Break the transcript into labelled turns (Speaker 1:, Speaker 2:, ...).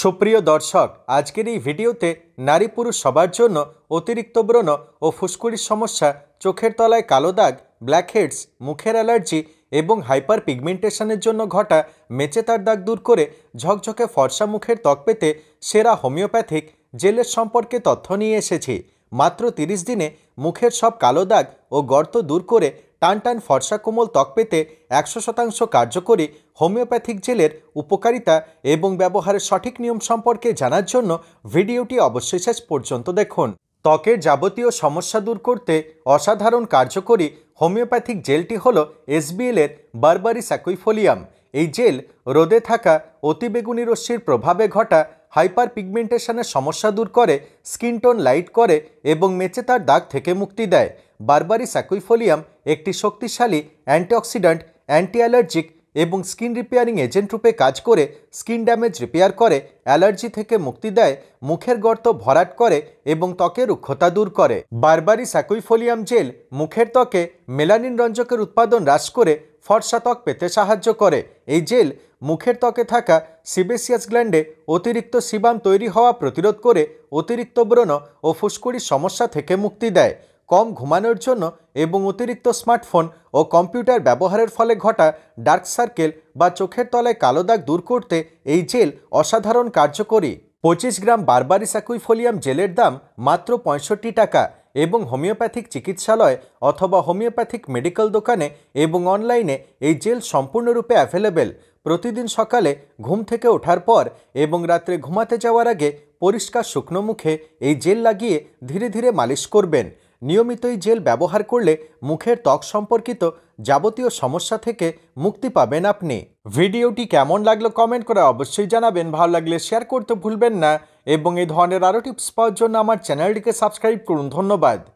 Speaker 1: সুপ্রিয় দর্শক আজকের এই ভিডিওতে নারী পুরুষ সবার জন্য অতিরিক্ত ব্রণ ও ফুসকুড়ির সমস্যা চোখের তলায় কালো দাগ ব্ল্যাকহেডস মুখের অ্যালার্জি এবং হাইপার পিগমেন্টেশনের জন্য ঘটা মেচেতার দাগ দূর করে ঝকঝকে ফর্সা মুখের ত্বক পেতে সেরা হোমিওপ্যাথিক জেলের সম্পর্কে তথ্য নিয়ে এসেছি মাত্র ৩০ দিনে মুখের সব কালো দাগ ও গর্ত দূর করে টান টান ফর্সা কোমল ত্বক পেতে একশো শতাংশ কার্যকরী হোমিওপ্যাথিক জেলের উপকারিতা এবং ব্যবহারের সঠিক নিয়ম সম্পর্কে জানার জন্য ভিডিওটি অবশ্যই শেষ পর্যন্ত দেখুন ত্বকের যাবতীয় সমস্যা দূর করতে অসাধারণ কার্যকরী হোমিওপ্যাথিক জেলটি হল এসবিএলের বারবারি স্যাকুইফোলিয়াম এই জেল রোদে থাকা অতিবেগুনি রশ্মির প্রভাবে ঘটা হাইপার পিগমেন্টেশনের সমস্যা দূর করে স্কিন টোন লাইট করে এবং মেচে তার দাগ থেকে মুক্তি দেয় বারবারি স্যাকুইফোলিয়াম একটি শক্তিশালী অ্যান্টিঅক্সিডেন্ট অ্যান্টি অ্যালার্জিক এবং স্কিন রিপেয়ারিং এজেন্ট রূপে কাজ করে স্কিন ড্যামেজ রিপেয়ার করে অ্যালার্জি থেকে মুক্তি দেয় মুখের গর্ত ভরাট করে এবং ত্বকের রুক্ষতা দূর করে বারবারি স্যাকুইফোলিয়াম জেল মুখের ত্বকে মেলানিন রঞ্জকের উৎপাদন হ্রাস করে ফর্সা ত্বক পেতে সাহায্য করে এই জেল মুখের ত্বকে থাকা সিবেসিয়াস গ্ল্যান্ডে অতিরিক্ত সিবাম তৈরি হওয়া প্রতিরোধ করে অতিরিক্ত ব্রণ ও ফুসকুড়ির সমস্যা থেকে মুক্তি দেয় কম ঘুমানোর জন্য এবং অতিরিক্ত স্মার্টফোন ও কম্পিউটার ব্যবহারের ফলে ঘটা ডার্ক সার্কেল বা চোখের তলায় কালো দাগ দূর করতে এই জেল অসাধারণ কার্যকরী পঁচিশ গ্রাম বারবারিস অ্যাকুইফোলিয়াম জেলের দাম মাত্র পঁয়ষট্টি টাকা এবং হোমিওপ্যাথিক চিকিৎসালয় অথবা হোমিওপ্যাথিক মেডিকেল দোকানে এবং অনলাইনে এই জেল সম্পূর্ণরূপে অ্যাভেলেবেল প্রতিদিন সকালে ঘুম থেকে ওঠার পর এবং রাত্রে ঘুমাতে যাওয়ার আগে পরিষ্কার শুকনো মুখে এই জেল লাগিয়ে ধীরে ধীরে মালিশ করবেন নিয়মিতই জেল ব্যবহার করলে মুখের ত্বক সম্পর্কিত যাবতীয় সমস্যা থেকে মুক্তি পাবেন আপনি ভিডিওটি কেমন লাগলো কমেন্ট করে অবশ্যই জানাবেন ভালো লাগলে শেয়ার করতে ভুলবেন না এবং এই ধরনের আরও টিপস পাওয়ার জন্য আমার চ্যানেলটিকে সাবস্ক্রাইব করুন ধন্যবাদ